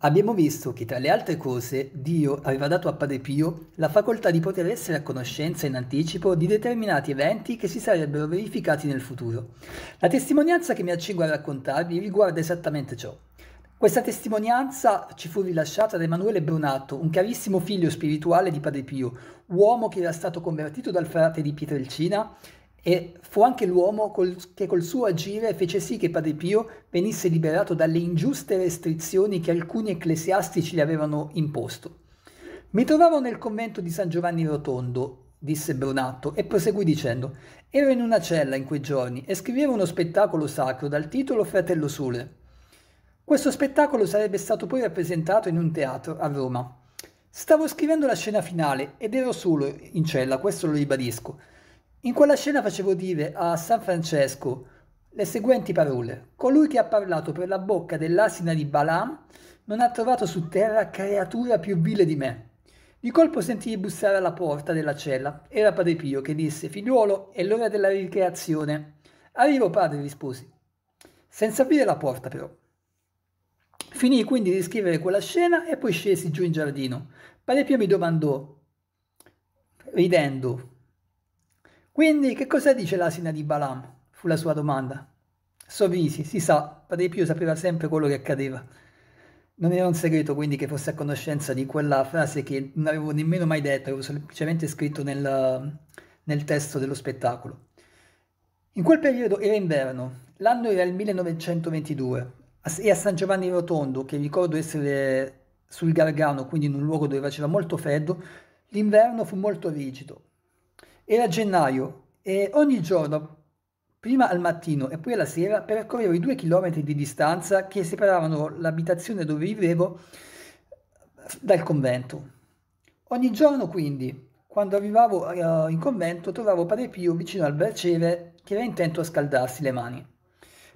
Abbiamo visto che tra le altre cose Dio aveva dato a Padre Pio la facoltà di poter essere a conoscenza in anticipo di determinati eventi che si sarebbero verificati nel futuro. La testimonianza che mi accingo a raccontarvi riguarda esattamente ciò. Questa testimonianza ci fu rilasciata da Emanuele Brunato, un carissimo figlio spirituale di Padre Pio, uomo che era stato convertito dal frate di Pietrelcina e fu anche l'uomo col, che col suo agire fece sì che Padre Pio venisse liberato dalle ingiuste restrizioni che alcuni ecclesiastici gli avevano imposto. Mi trovavo nel convento di San Giovanni Rotondo, disse Brunatto, e proseguì dicendo: Ero in una cella in quei giorni e scrivevo uno spettacolo sacro dal titolo Fratello Sule. Questo spettacolo sarebbe stato poi rappresentato in un teatro a Roma. Stavo scrivendo la scena finale ed ero solo in cella, questo lo ribadisco. In quella scena facevo dire a San Francesco le seguenti parole. Colui che ha parlato per la bocca dell'asina di Balaam non ha trovato su terra creatura più vile di me. Di colpo sentii bussare alla porta della cella. Era Padre Pio che disse, figliuolo, è l'ora della ricreazione. Arrivo padre, risposi. Senza aprire la porta però. Finii quindi di scrivere quella scena e poi scesi giù in giardino. Padre Pio mi domandò, ridendo, quindi che cosa dice l'asina di Balaam? Fu la sua domanda. Sovisi, si sa, Padre Pio sapeva sempre quello che accadeva. Non era un segreto quindi che fosse a conoscenza di quella frase che non avevo nemmeno mai detta, avevo semplicemente scritto nel, nel testo dello spettacolo. In quel periodo era inverno, l'anno era il 1922 e a San Giovanni Rotondo, che ricordo essere sul Gargano, quindi in un luogo dove faceva molto freddo, l'inverno fu molto rigido. Era gennaio e ogni giorno, prima al mattino e poi alla sera, percorrevo i due chilometri di distanza che separavano l'abitazione dove vivevo eh, dal convento. Ogni giorno quindi, quando arrivavo uh, in convento, trovavo Padre Pio vicino al braciere che era intento a scaldarsi le mani.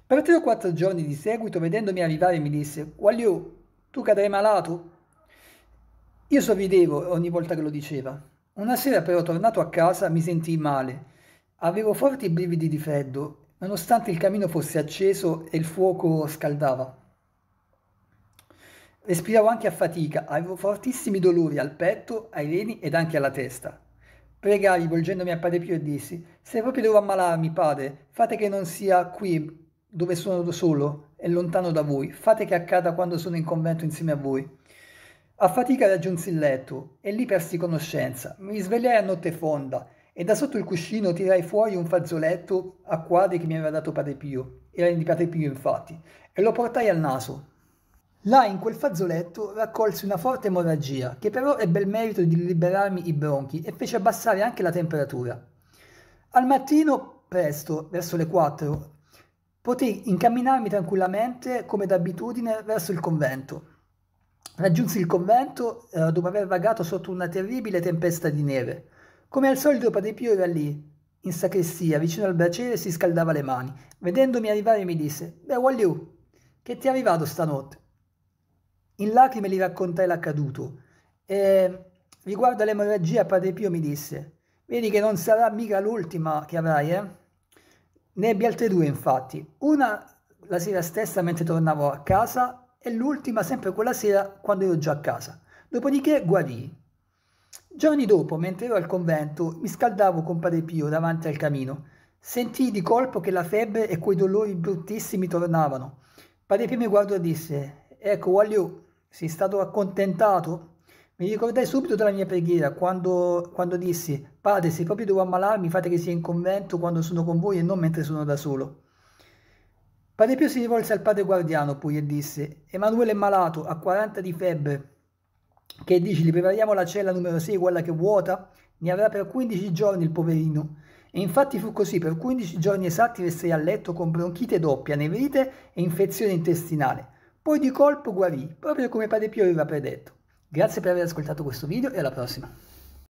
Per tre o quattro giorni di seguito, vedendomi arrivare, mi disse «Guagliù, tu cadrai malato?» Io sorridevo ogni volta che lo diceva. Una sera però tornato a casa mi sentii male. Avevo forti brividi di freddo, nonostante il camino fosse acceso e il fuoco scaldava. Respiravo anche a fatica, avevo fortissimi dolori al petto, ai reni ed anche alla testa. Pregai volgendomi a Padre Pio e dissi, se proprio devo ammalarmi, padre, fate che non sia qui dove sono solo e lontano da voi, fate che accada quando sono in convento insieme a voi. A fatica raggiunsi il letto e lì persi conoscenza. Mi svegliai a notte fonda e da sotto il cuscino tirai fuori un fazzoletto a quadri che mi aveva dato Padre Pio. Era di Padre Pio, infatti, e lo portai al naso. Là in quel fazzoletto raccolsi una forte emorragia, che però ebbe il merito di liberarmi i bronchi e fece abbassare anche la temperatura. Al mattino, presto, verso le quattro, potei incamminarmi tranquillamente, come d'abitudine, verso il convento. Raggiunsi il convento eh, dopo aver vagato sotto una terribile tempesta di neve. Come al solito Padre Pio era lì, in sacrestia, vicino al braciere, si scaldava le mani. Vedendomi arrivare mi disse, beh, Walliu, che ti è arrivato stanotte? In lacrime gli raccontai l'accaduto. E riguardo all'emorragia, Padre Pio mi disse, vedi che non sarà mica l'ultima che avrai, eh? Ne ebbi altre due, infatti. Una la sera stessa mentre tornavo a casa e l'ultima sempre quella sera quando ero già a casa. Dopodiché guarì. Giorni dopo, mentre ero al convento, mi scaldavo con Padre Pio davanti al camino. Sentii di colpo che la febbre e quei dolori bruttissimi tornavano. Padre Pio mi guardò e disse, ecco Wallio, sei stato accontentato? Mi ricordai subito della mia preghiera quando, quando, dissi, padre, se proprio devo ammalarmi, fate che sia in convento quando sono con voi e non mentre sono da solo. Padre Pio si rivolse al padre guardiano poi e disse Emanuele è malato, ha 40 di febbre. Che dici, gli prepariamo la cella numero 6, quella che vuota? Ne avrà per 15 giorni il poverino. E infatti fu così, per 15 giorni esatti restai a letto con bronchite doppia, nevrite e infezione intestinale. Poi di colpo guarì, proprio come Padre Pio aveva predetto. Grazie per aver ascoltato questo video e alla prossima.